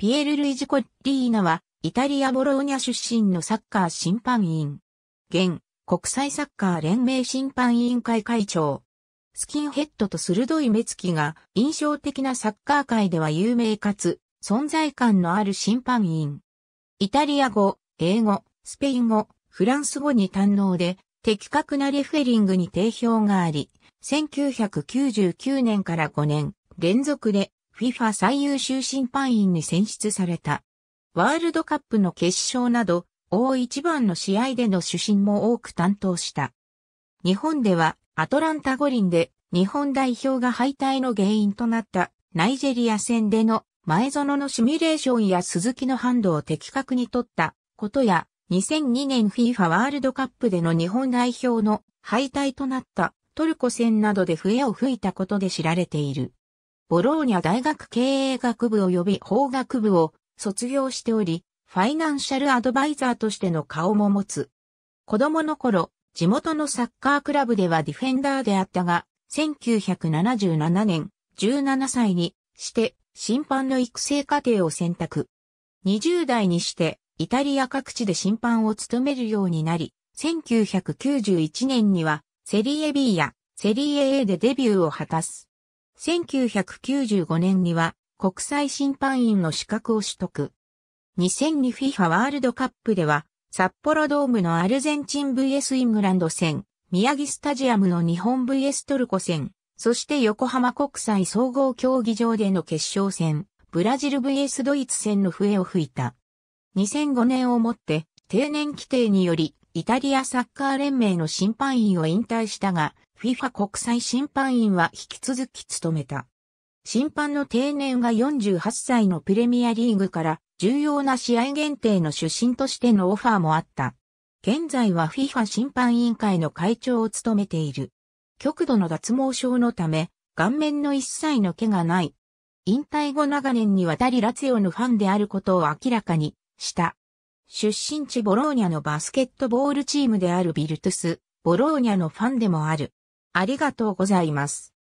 ピエル・ルイジ・コッリーナは、イタリア・ボローニャ出身のサッカー審判員。現、国際サッカー連盟審判委員会会長。スキンヘッドと鋭い目つきが印象的なサッカー界では有名かつ存在感のある審判員。イタリア語、英語、スペイン語、フランス語に堪能で的確なレフェリングに定評があり、1999年から5年連続で FIFA 最優秀審判員に選出された。ワールドカップの決勝など、大一番の試合での主審も多く担当した。日本では、アトランタ五輪で日本代表が敗退の原因となったナイジェリア戦での前園のシミュレーションや鈴木のハンドを的確に取ったことや、2002年 FIFA ワールドカップでの日本代表の敗退となったトルコ戦などで笛を吹いたことで知られている。ボローニャ大学経営学部及び法学部を卒業しており、ファイナンシャルアドバイザーとしての顔も持つ。子供の頃、地元のサッカークラブではディフェンダーであったが、1977年、17歳にして、審判の育成過程を選択。20代にして、イタリア各地で審判を務めるようになり、1991年には、セリエ B やセリエ A でデビューを果たす。1995年には国際審判員の資格を取得。2002FIFA ワールドカップでは札幌ドームのアルゼンチン VS イングランド戦、宮城スタジアムの日本 VS トルコ戦、そして横浜国際総合競技場での決勝戦、ブラジル VS ドイツ戦の笛を吹いた。2005年をもって定年規定によりイタリアサッカー連盟の審判員を引退したが、FIFA 国際審判員は引き続き務めた。審判の定年が48歳のプレミアリーグから重要な試合限定の出身としてのオファーもあった。現在は FIFA 審判委員会の会長を務めている。極度の脱毛症のため、顔面の一切の毛がない。引退後長年にわたりラツィオのファンであることを明らかにした。出身地ボローニャのバスケットボールチームであるビルトゥス、ボローニャのファンでもある。ありがとうございます。